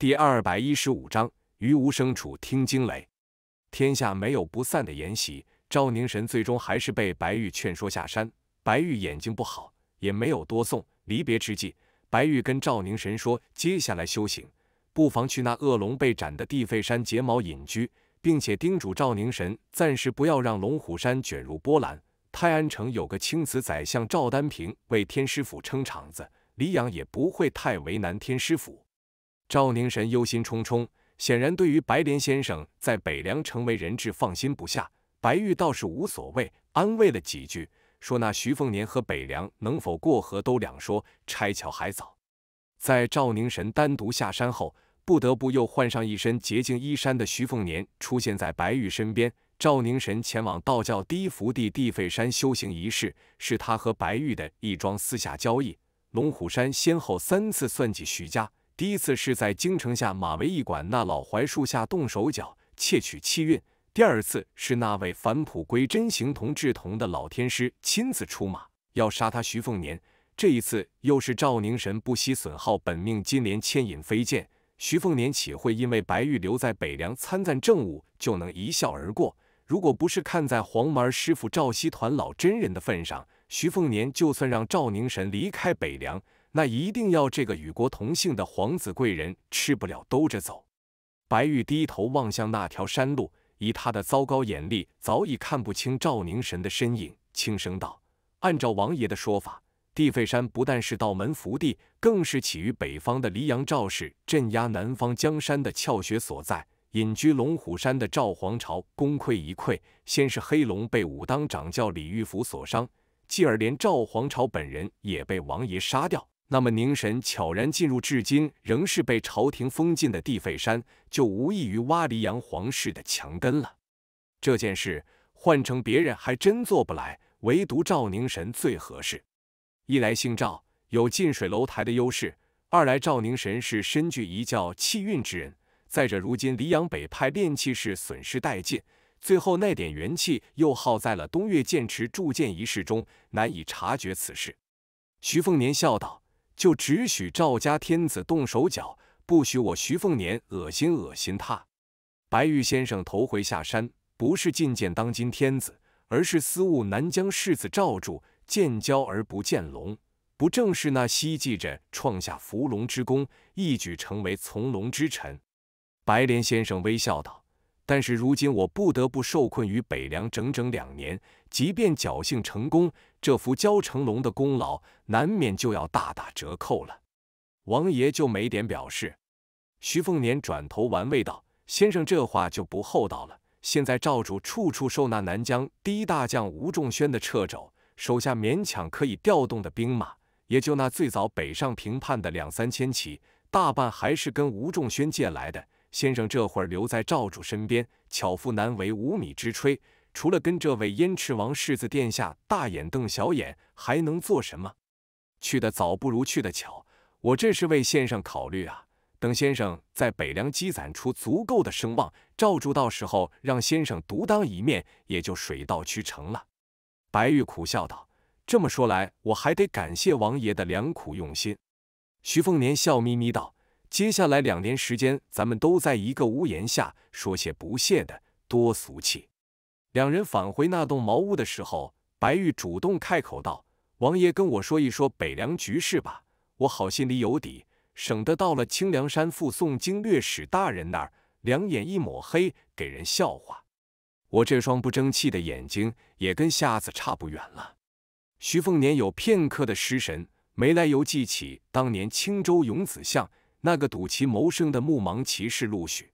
第二百一十五章，于无声处听惊雷。天下没有不散的筵席。赵凝神最终还是被白玉劝说下山。白玉眼睛不好，也没有多送。离别之际，白玉跟赵凝神说：“接下来修行，不妨去那恶龙被斩的地肺山结毛隐居，并且叮嘱赵凝神暂时不要让龙虎山卷入波澜。泰安城有个青瓷宰相赵丹平为天师府撑场子，李养也不会太为难天师府。”赵凝神忧心忡忡，显然对于白莲先生在北凉成为人质放心不下。白玉倒是无所谓，安慰了几句，说那徐凤年和北凉能否过河都两说，拆桥还早。在赵凝神单独下山后，不得不又换上一身洁净衣衫的徐凤年出现在白玉身边。赵凝神前往道教低福地地费山修行一事，是他和白玉的一桩私下交易。龙虎山先后三次算计徐家。第一次是在京城下马维一馆那老槐树下动手脚窃取气运，第二次是那位返璞归真形同志同的老天师亲自出马要杀他徐凤年，这一次又是赵宁神不惜损耗本命金莲牵引飞剑，徐凤年岂会因为白玉留在北凉参赞政务就能一笑而过？如果不是看在黄毛师傅赵希团老真人的份上，徐凤年就算让赵宁神离开北凉。那一定要这个与国同姓的皇子贵人吃不了兜着走。白玉低头望向那条山路，以他的糟糕眼力，早已看不清赵宁神的身影，轻声道：“按照王爷的说法，地肺山不但是道门福地，更是起于北方的黎阳赵氏镇压南方江山的窍穴所在。隐居龙虎山的赵皇朝功亏一篑，先是黑龙被武当掌教李玉福所伤，继而连赵皇朝本人也被王爷杀掉。”那么宁神悄然进入，至今仍是被朝廷封禁的地废山，就无异于挖黎阳皇室的墙根了。这件事换成别人还真做不来，唯独赵宁神最合适。一来姓赵，有近水楼台的优势；二来赵宁神是身具一教气运之人。再者，如今黎阳北派炼气士损失殆尽，最后那点元气又耗在了东岳剑池铸剑一事中，难以察觉此事。徐凤年笑道。就只许赵家天子动手脚，不许我徐凤年恶心恶心他。白玉先生头回下山，不是觐见当今天子，而是私务南疆世子赵住。见蛟而不见龙，不正是那希冀着创下伏龙之功，一举成为从龙之臣？白莲先生微笑道。但是如今我不得不受困于北凉整整两年，即便侥幸成功，这幅焦成龙的功劳难免就要大打折扣了。王爷就没点表示？徐凤年转头玩味道：“先生这话就不厚道了。现在赵主处处受那南疆第一大将吴仲轩的掣肘，手下勉强可以调动的兵马，也就那最早北上平叛的两三千骑，大半还是跟吴仲轩借来的。”先生这会儿留在赵主身边，巧妇难为无米之炊，除了跟这位燕赤王世子殿下大眼瞪小眼，还能做什么？去的早不如去的巧，我这是为先生考虑啊。等先生在北凉积攒出足够的声望，赵主到时候让先生独当一面，也就水到渠成了。白玉苦笑道：“这么说来，我还得感谢王爷的良苦用心。”徐凤年笑眯眯道。接下来两年时间，咱们都在一个屋檐下，说些不屑的，多俗气。两人返回那栋茅屋的时候，白玉主动开口道：“王爷跟我说一说北凉局势吧，我好心里有底，省得到了清凉山附宋经略使大人那儿，两眼一抹黑，给人笑话。我这双不争气的眼睛，也跟瞎子差不远了。”徐凤年有片刻的失神，没来由记起当年青州勇子巷。那个赌旗谋生的目盲骑士陆续。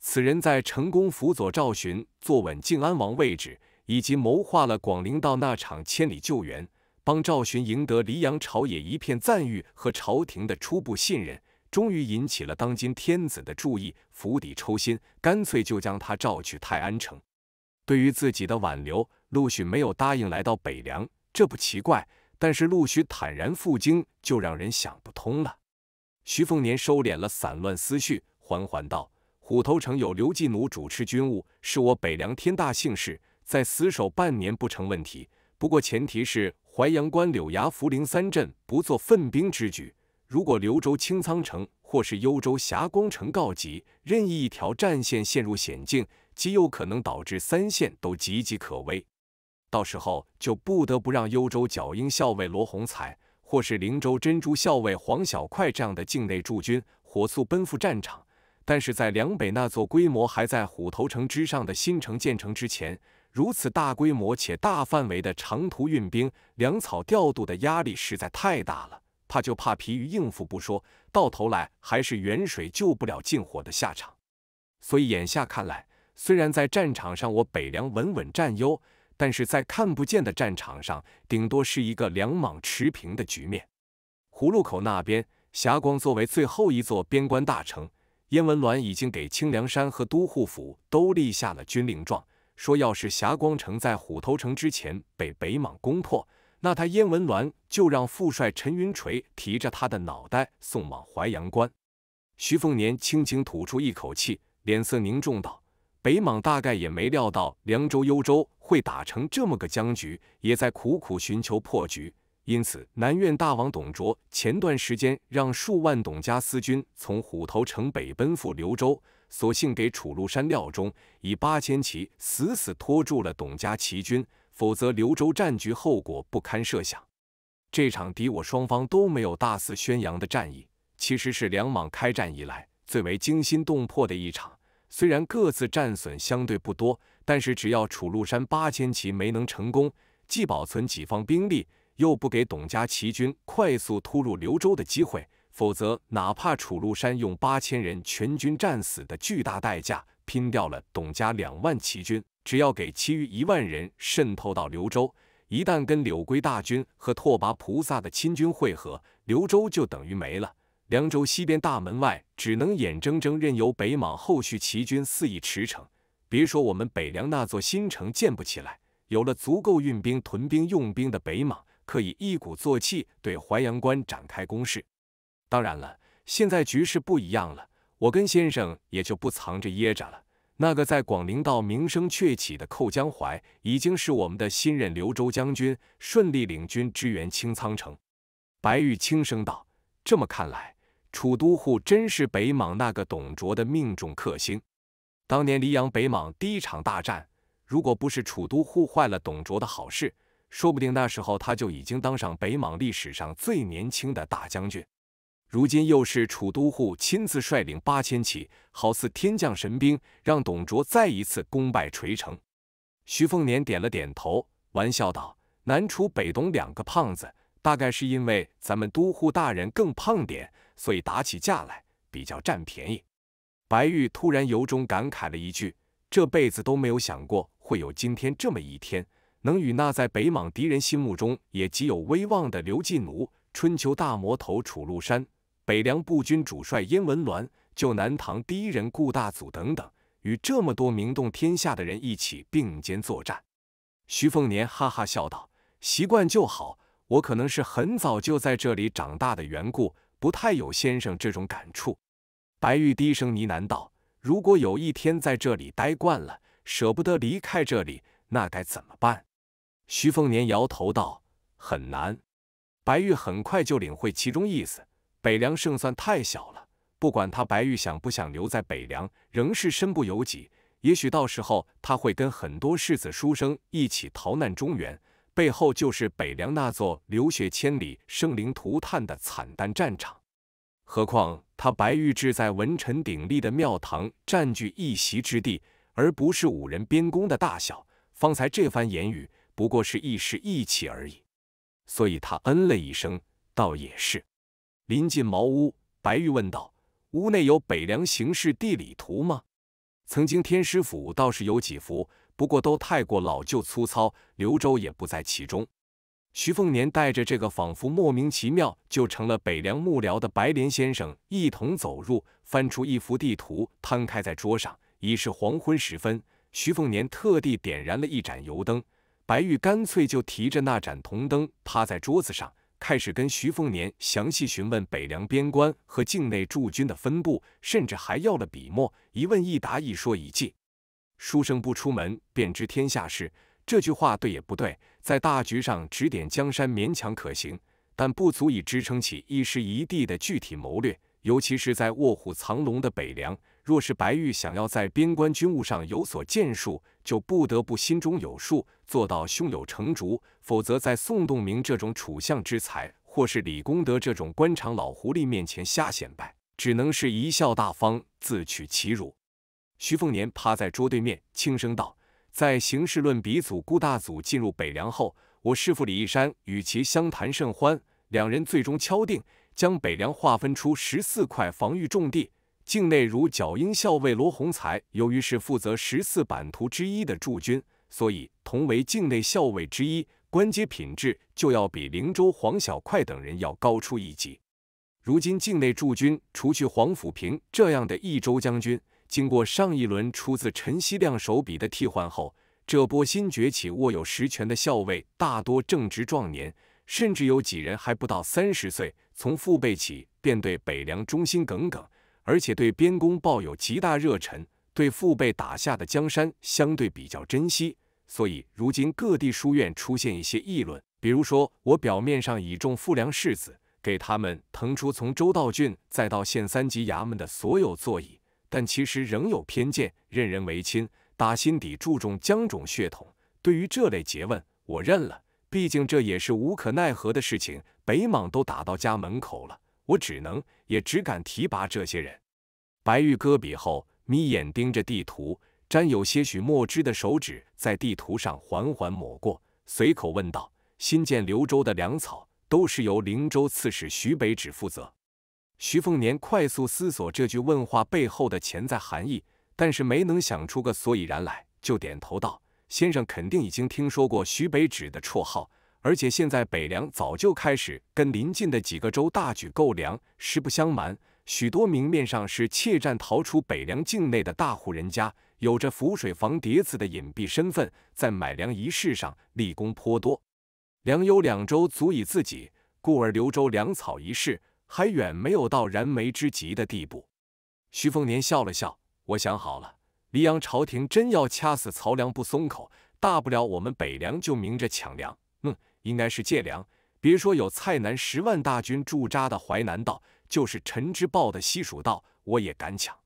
此人在成功辅佐赵寻坐稳晋安王位置，以及谋划了广陵道那场千里救援，帮赵寻赢得黎阳朝野一片赞誉和朝廷的初步信任，终于引起了当今天子的注意。釜底抽薪，干脆就将他召去泰安城。对于自己的挽留，陆许没有答应来到北凉，这不奇怪；但是陆许坦然赴京，就让人想不通了。徐凤年收敛了散乱思绪，缓缓道：“虎头城有刘季奴主持军务，是我北凉天大幸事，在死守半年不成问题。不过前提是淮阳关、柳崖、福陵三镇不做奋兵之举。如果刘州清仓城或是幽州霞光城告急，任意一条战线陷入险境，极有可能导致三线都岌岌可危。到时候就不得不让幽州角鹰校尉罗洪彩。”或是灵州珍珠校尉黄小快这样的境内驻军，火速奔赴战场。但是在梁北那座规模还在虎头城之上的新城建成之前，如此大规模且大范围的长途运兵、粮草调度的压力实在太大了，怕就怕疲于应付不说，到头来还是远水救不了近火的下场。所以眼下看来，虽然在战场上我北凉稳稳占优。但是在看不见的战场上，顶多是一个两莽持平的局面。葫芦口那边，霞光作为最后一座边关大城，燕文鸾已经给清凉山和都护府都立下了军令状，说要是霞光城在虎头城之前被北莽攻破，那他燕文鸾就让副帅陈云锤提着他的脑袋送往淮阳关。徐凤年轻轻吐出一口气，脸色凝重道。北莽大概也没料到凉州、幽州会打成这么个僵局，也在苦苦寻求破局。因此，南苑大王董卓前段时间让数万董家私军从虎头城北奔赴刘州，索性给楚禄山料中，以八千骑死死拖住了董家齐军，否则刘州战局后果不堪设想。这场敌我双方都没有大肆宣扬的战役，其实是两莽开战以来最为惊心动魄的一场。虽然各自战损相对不多，但是只要楚禄山八千骑没能成功，既保存己方兵力，又不给董家骑军快速突入刘州的机会，否则，哪怕楚禄山用八千人全军战死的巨大代价，拼掉了董家两万骑军，只要给其余一万人渗透到刘州，一旦跟柳归大军和拓跋菩萨的亲军汇合，刘州就等于没了。凉州西边大门外，只能眼睁睁任由北莽后续齐军肆意驰骋。别说我们北凉那座新城建不起来，有了足够运兵、屯兵、用兵的北莽，可以一鼓作气对淮阳关展开攻势。当然了，现在局势不一样了，我跟先生也就不藏着掖着了。那个在广陵道名声鹊起的寇江淮，已经是我们的新任刘州将军，顺利领军支援清仓城。白玉轻声道：“这么看来。”楚都护真是北莽那个董卓的命中克星。当年黎阳北莽第一场大战，如果不是楚都护坏了董卓的好事，说不定那时候他就已经当上北莽历史上最年轻的大将军。如今又是楚都护亲自率领八千骑，好似天降神兵，让董卓再一次功败垂成。徐凤年点了点头，玩笑道：“南楚北董两个胖子，大概是因为咱们都护大人更胖点。”所以打起架来比较占便宜。白玉突然由衷感慨了一句：“这辈子都没有想过会有今天这么一天，能与那在北莽敌人心目中也极有威望的刘季奴、春秋大魔头楚禄山、北凉步军主帅燕文鸾、救南唐第一人顾大祖等等，与这么多名动天下的人一起并肩作战。”徐凤年哈哈笑道：“习惯就好。我可能是很早就在这里长大的缘故。”不太有先生这种感触，白玉低声呢喃道：“如果有一天在这里待惯了，舍不得离开这里，那该怎么办？”徐凤年摇头道：“很难。”白玉很快就领会其中意思，北凉胜算太小了，不管他白玉想不想留在北凉，仍是身不由己。也许到时候他会跟很多世子书生一起逃难中原。背后就是北凉那座流血千里、生灵涂炭的惨淡战场。何况他白玉志在文臣鼎立的庙堂占据一席之地，而不是五人边攻的大小。方才这番言语不过是一时意气而已。所以他嗯了一声，倒也是。临近茅屋，白玉问道：“屋内有北凉行事地理图吗？”曾经天师府倒是有几幅。不过都太过老旧粗糙，刘周也不在其中。徐凤年带着这个仿佛莫名其妙就成了北凉幕僚的白莲先生一同走入，翻出一幅地图摊开在桌上。已是黄昏时分，徐凤年特地点燃了一盏油灯，白玉干脆就提着那盏铜灯趴在桌子上，开始跟徐凤年详细询问北凉边关和境内驻军的分布，甚至还要了笔墨，一问一答一说一记。书生不出门便知天下事，这句话对也不对。在大局上指点江山勉强可行，但不足以支撑起一时一地的具体谋略。尤其是在卧虎藏龙的北凉，若是白玉想要在边关军务上有所建树，就不得不心中有数，做到胸有成竹。否则，在宋洞明这种楚相之才，或是李功德这种官场老狐狸面前瞎显摆，只能是贻笑大方，自取其辱。徐凤年趴在桌对面，轻声道：“在形势论鼻祖顾大祖进入北凉后，我师父李义山与其相谈甚欢，两人最终敲定将北凉划分出十四块防御重地。境内如角鹰校尉罗洪才，由于是负责十四版图之一的驻军，所以同为境内校尉之一，官阶品质就要比灵州黄小快等人要高出一级。如今境内驻军，除去黄甫平这样的益州将军。”经过上一轮出自陈希亮手笔的替换后，这波新崛起、握有实权的校尉大多正值壮年，甚至有几人还不到三十岁。从父辈起便对北凉忠心耿耿，而且对边公抱有极大热忱，对父辈打下的江山相对比较珍惜。所以，如今各地书院出现一些议论，比如说我表面上倚重富良世子，给他们腾出从周道郡再到县三级衙门的所有座椅。但其实仍有偏见，任人唯亲，打心底注重江种血统。对于这类诘问，我认了，毕竟这也是无可奈何的事情。北莽都打到家门口了，我只能也只敢提拔这些人。白玉搁笔后，眯眼盯着地图，沾有些许墨汁的手指在地图上缓缓抹过，随口问道：“新建刘州的粮草，都是由灵州刺史徐北指负责？”徐凤年快速思索这句问话背后的潜在含义，但是没能想出个所以然来，就点头道：“先生肯定已经听说过徐北枳的绰号，而且现在北凉早就开始跟邻近的几个州大举购粮。实不相瞒，许多明面上是怯战逃出北凉境内的大户人家，有着浮水防叠子的隐蔽身份，在买粮一事上立功颇多。粮有两州足以自给，故而留州粮草一事。”还远没有到燃眉之急的地步。徐凤年笑了笑，我想好了，黎阳朝廷真要掐死曹梁不松口，大不了我们北梁就明着抢粮。嗯，应该是借粮。别说有蔡南十万大军驻扎的淮南道，就是陈之豹的西蜀道，我也敢抢。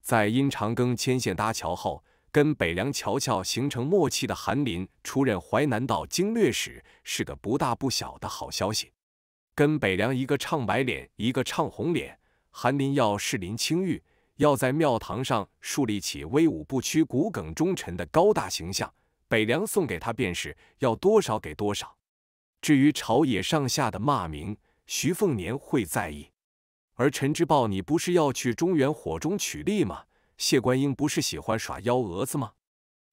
在殷长庚牵线搭桥后，跟北梁乔乔形成默契的韩林出任淮南道经略使，是个不大不小的好消息。跟北凉一个唱白脸，一个唱红脸。韩林耀是林青玉，要在庙堂上树立起威武不屈、骨耿忠臣的高大形象。北凉送给他便是，要多少给多少。至于朝野上下的骂名，徐凤年会在意。而陈之豹，你不是要去中原火中取栗吗？谢观音不是喜欢耍幺蛾子吗？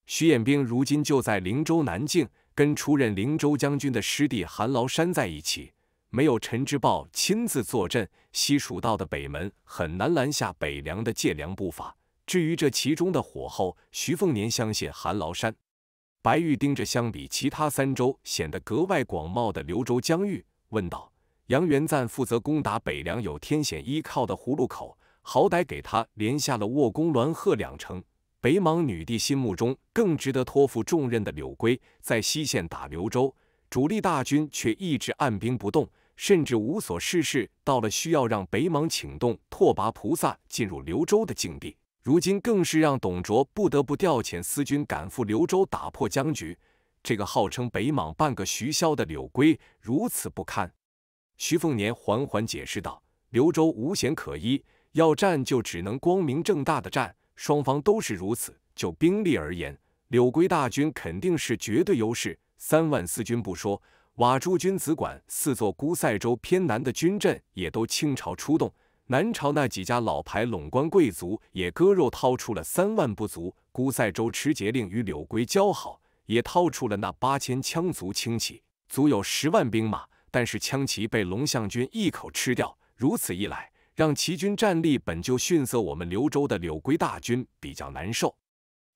徐彦兵如今就在灵州南境，跟出任灵州将军的师弟韩劳山在一起。没有陈之豹亲自坐镇，西蜀道的北门很难拦下北凉的借粮步伐。至于这其中的火候，徐凤年相信韩劳山。白玉盯着相比其他三州显得格外广袤的刘州疆域，问道：“杨元赞负责攻打北凉有天险依靠的葫芦口，好歹给他连下了卧宫、鸾鹤两城。北莽女帝心目中更值得托付重任的柳归，在西线打刘州，主力大军却一直按兵不动。”甚至无所事事，到了需要让北莽请动拓跋菩萨进入刘州的境地。如今更是让董卓不得不调遣司军赶赴刘州，打破僵局。这个号称北莽半个徐骁的柳圭如此不堪。徐凤年缓缓解释道：“刘州无险可依，要战就只能光明正大的战。双方都是如此。就兵力而言，柳圭大军肯定是绝对优势，三万四军不说。”瓦朱军子管四座孤塞州偏南的军镇也都倾巢出动，南朝那几家老牌陇关贵族也割肉掏出了三万不足，孤塞州持节令与柳圭交好，也掏出了那八千羌族轻骑，足有十万兵马。但是羌骑被龙象军一口吃掉，如此一来，让齐军战力本就逊色我们刘州的柳圭大军比较难受。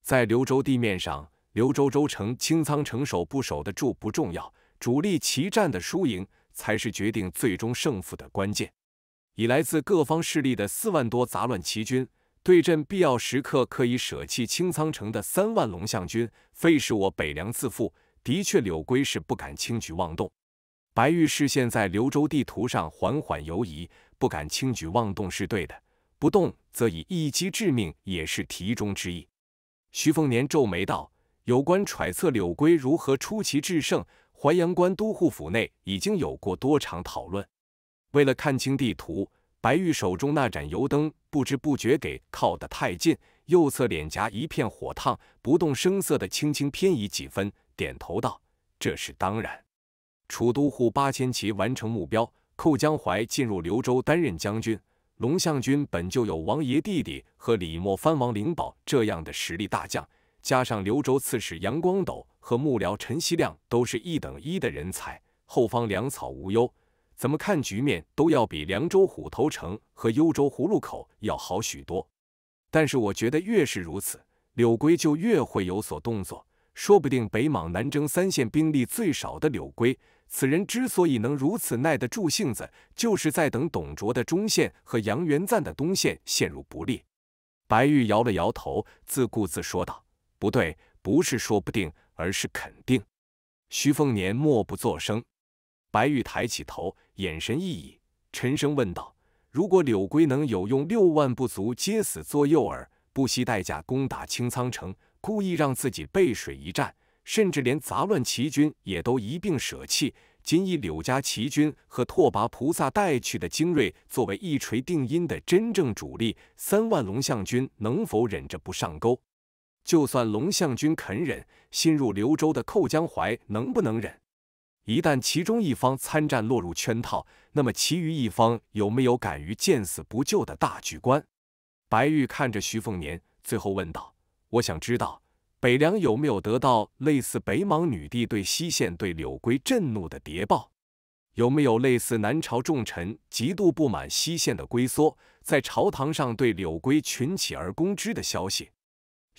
在刘州地面上，刘州州城清仓城守不守得住不重要。主力齐战的输赢，才是决定最终胜负的关键。以来自各方势力的四万多杂乱齐军对阵必要时刻可以舍弃清仓城的三万龙象军，非是我北凉自负。的确，柳归是不敢轻举妄动。白玉视线在刘州地图上缓缓游移，不敢轻举妄动是对的，不动则以一击致命也是题中之意。徐凤年皱眉道：“有关揣测柳归如何出奇制胜。”淮阳关都护府内已经有过多场讨论。为了看清地图，白玉手中那盏油灯不知不觉给靠得太近，右侧脸颊一片火烫，不动声色地轻轻偏移几分，点头道：“这是当然。”楚都护八千骑完成目标，寇江淮进入刘州担任将军。龙象军本就有王爷弟弟和李墨藩王灵宝这样的实力大将。加上刘州刺史杨光斗和幕僚陈希亮都是一等一的人才，后方粮草无忧，怎么看局面都要比凉州虎头城和幽州葫芦口要好许多。但是我觉得越是如此，柳龟就越会有所动作，说不定北莽南征三线兵力最少的柳龟，此人之所以能如此耐得住性子，就是在等董卓的中线和杨元赞的东线陷入不利。白玉摇了摇头，自顾自说道。不对，不是说不定，而是肯定。徐凤年默不作声，白玉抬起头，眼神异异，沉声问道：“如果柳归能有用六万不足皆死做诱饵，不惜代价攻打清仓城，故意让自己背水一战，甚至连杂乱齐军也都一并舍弃，仅以柳家齐军和拓跋菩萨带去的精锐作为一锤定音的真正主力，三万龙象军能否忍着不上钩？”就算龙象军肯忍，新入刘州的寇江淮能不能忍？一旦其中一方参战落入圈套，那么其余一方有没有敢于见死不救的大局观？白玉看着徐凤年，最后问道：“我想知道北凉有没有得到类似北莽女帝对西线对柳龟震怒的谍报？有没有类似南朝重臣极度不满西线的龟缩，在朝堂上对柳龟群起而攻之的消息？”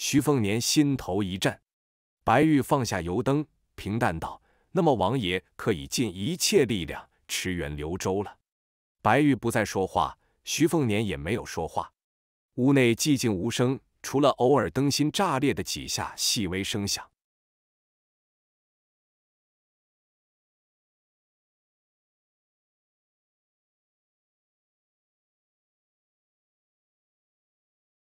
徐凤年心头一震，白玉放下油灯，平淡道：“那么王爷可以尽一切力量驰援刘州了。”白玉不再说话，徐凤年也没有说话，屋内寂静无声，除了偶尔灯芯炸裂的几下细微声响。